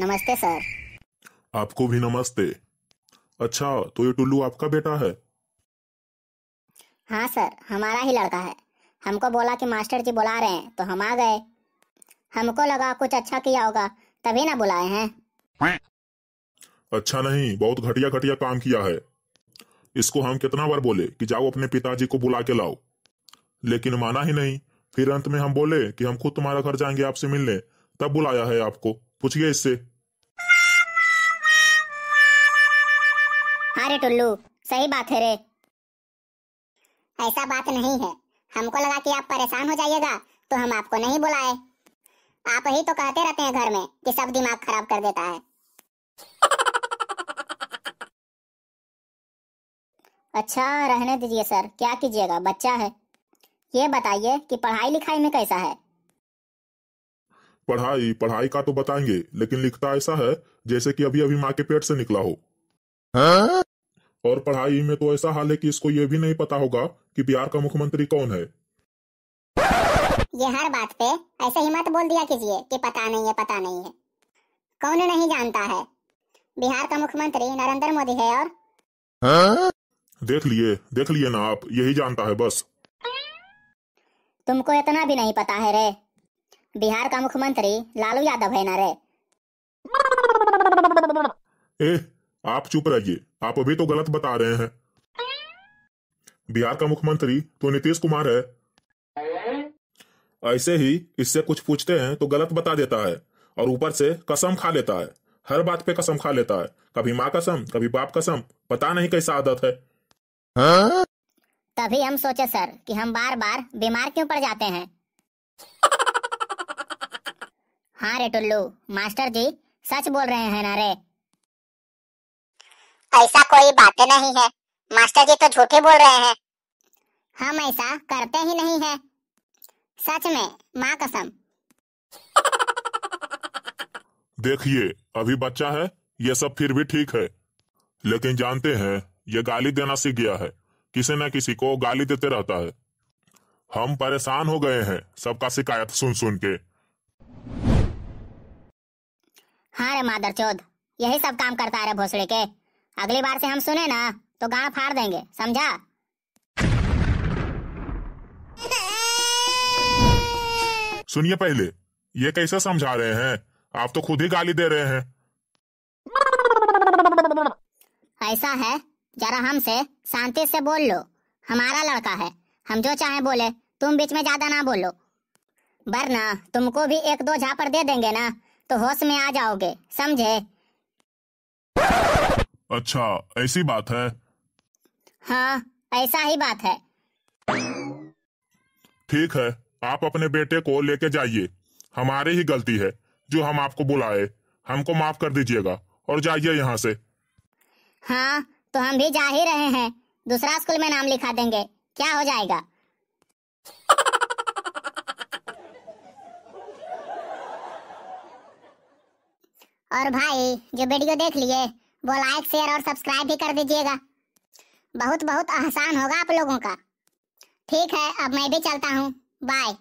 नमस्ते सर आपको भी नमस्ते अच्छा तो ये टुल्लू आपका बेटा है हाँ सर हमारा ही लड़का है हमको बोला कि मास्टर जी बुला रहे हैं तो हम आ गए हमको लगा कुछ अच्छा किया होगा तभी ना बुलाए हैं अच्छा नहीं बहुत घटिया घटिया काम किया है इसको हम कितना बार बोले कि जाओ अपने पिताजी को बुला के लाओ लेकिन माना ही नहीं फिर अंत में हम बोले कि हम खुद तुम्हारा घर जाएंगे आपसे मिलने तब बुलाया है आपको गया इससे हाँ रे टुल्लू सही बात है रे ऐसा बात नहीं है हमको लगा कि आप परेशान हो जाइएगा तो हम आपको नहीं बुलाए आप ही तो कहते रहते हैं घर में कि सब दिमाग खराब कर देता है अच्छा रहने दीजिए सर क्या कीजिएगा बच्चा है ये बताइए कि पढ़ाई लिखाई में कैसा है पढ़ाई पढ़ाई का तो बताएंगे लेकिन लिखता ऐसा है जैसे कि अभी अभी माँ के पेट से निकला हो हा? और पढ़ाई में तो ऐसा हाल है कि इसको ये भी नहीं पता होगा कि बिहार का मुख्यमंत्री कौन है ये हर बात पे ऐसे ही मत बोल दिया कीजिए कि पता नहीं है पता नहीं है कौन नहीं जानता है बिहार का मुख्यमंत्री नरेंद्र मोदी है और हा? देख लिए देख लिए ना आप यही जानता है बस तुमको इतना भी नहीं पता है रे बिहार का मुख्यमंत्री लालू यादव है नरे आप चुप रहिए आप अभी तो गलत बता रहे हैं बिहार का मुख्यमंत्री तो नीतीश कुमार है ऐसे ही इससे कुछ पूछते हैं तो गलत बता देता है और ऊपर से कसम खा लेता है हर बात पे कसम खा लेता है कभी माँ कसम कभी बाप कसम पता नहीं कैसा आदत है हा? तभी हम सोचे सर कि हम बार बार बीमार क्यों पड़ जाते हैं हाँ रे टुल्लू मास्टर जी सच बोल रहे हैं ना रे ऐसा कोई बातें नहीं है मास्टर जी तो झूठे बोल रहे हैं हम हाँ ऐसा करते ही नहीं है सच में माँ कसम देखिए अभी बच्चा है ये सब फिर भी ठीक है लेकिन जानते हैं ये गाली देना सीख गया है किसी न किसी को गाली देते रहता है हम परेशान हो गए हैं सबका शिकायत सुन सुन के हाँ रे मादर चौध यही सब काम करता है भोसड़े के अगली बार से हम सुने ना तो गाड़ फाड़ देंगे समझा सुनिए पहले ये कैसे समझा रहे हैं आप तो खुद ही गाली दे रहे हैं ऐसा है जरा हमसे शांति से बोल लो हमारा लड़का है हम जो चाहे बोले तुम बीच में ज्यादा ना बोलो वरना तुमको भी एक दो झापड़ दे देंगे ना तो होश में आ जाओगे समझे अच्छा ऐसी बात है हाँ ऐसा ही बात है ठीक है आप अपने बेटे को लेके जाइए हमारी ही गलती है जो हम आपको बुलाए हमको माफ कर दीजिएगा और जाइए यहाँ से हाँ तो हम भी जा ही रहे हैं दूसरा स्कूल में नाम लिखा देंगे क्या हो जाएगा और भाई जो वीडियो देख लिए वो लाइक शेयर और सब्सक्राइब भी कर दीजिएगा बहुत बहुत आसान होगा आप लोगों का ठीक है अब मैं भी चलता हूँ बाय